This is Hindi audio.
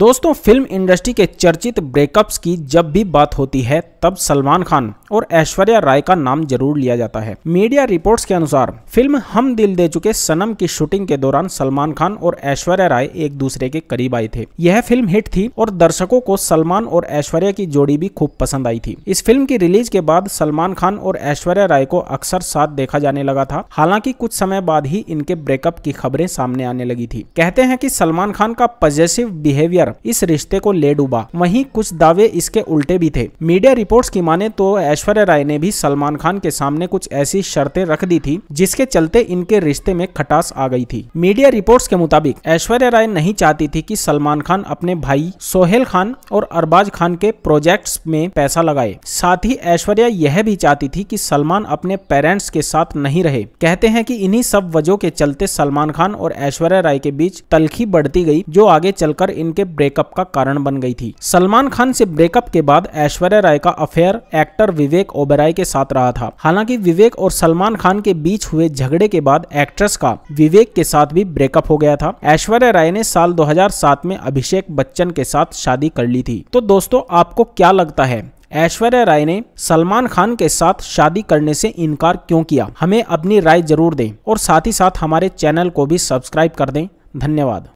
दोस्तों फिल्म इंडस्ट्री के चर्चित ब्रेकअप्स की जब भी बात होती है तब सलमान खान और ऐश्वर्या राय का नाम जरूर लिया जाता है मीडिया रिपोर्ट्स के अनुसार फिल्म हम दिल दे चुके सनम की शूटिंग के दौरान सलमान खान और ऐश्वर्या राय एक दूसरे के करीब आए थे यह फिल्म हिट थी और दर्शकों को सलमान और ऐश्वर्या की जोड़ी भी खूब पसंद आई थी इस फिल्म की रिलीज के बाद सलमान खान और ऐश्वर्या राय को अक्सर साथ देखा जाने लगा था हालांकि कुछ समय बाद ही इनके ब्रेकअप की खबरें सामने आने लगी थी कहते हैं की सलमान खान का पॉजिटिव बिहेवियर करियर इस रिश्ते को ले डूबा वहीं कुछ दावे इसके उल्टे भी थे मीडिया रिपोर्ट्स की माने तो ऐश्वर्या राय ने भी सलमान खान के सामने कुछ ऐसी शर्तें रख दी थी जिसके चलते इनके रिश्ते में खटास आ गई थी मीडिया रिपोर्ट्स के मुताबिक ऐश्वर्या राय नहीं चाहती थी कि सलमान खान अपने भाई सोहेल खान और अरबाज खान के प्रोजेक्ट्स में पैसा लगाए साथ ही ऐश्वर्या यह भी चाहती थी कि सलमान अपने पेरेंट्स के साथ नहीं रहे कहते हैं कि इन्हीं सब वजह के चलते सलमान खान और ऐश्वर्या राय के बीच तलखी बढ़ती गई जो आगे चलकर इनके ब्रेकअप का कारण बन गई थी सलमान खान से ब्रेकअप के बाद ऐश्वर्या राय का अफेयर एक्टर विवेक ओबेराय के साथ रहा था हालांकि विवेक और सलमान खान के बीच हुए झगड़े के बाद एक्ट्रेस का विवेक के साथ भी ब्रेकअप हो गया था ऐश्वर्या राय ने साल 2007 में अभिषेक बच्चन के साथ शादी कर ली थी तो दोस्तों आपको क्या लगता है ऐश्वर्या राय ने सलमान खान के साथ शादी करने से इनकार क्यों किया हमें अपनी राय जरूर दें और साथ ही साथ हमारे चैनल को भी सब्सक्राइब कर दें धन्यवाद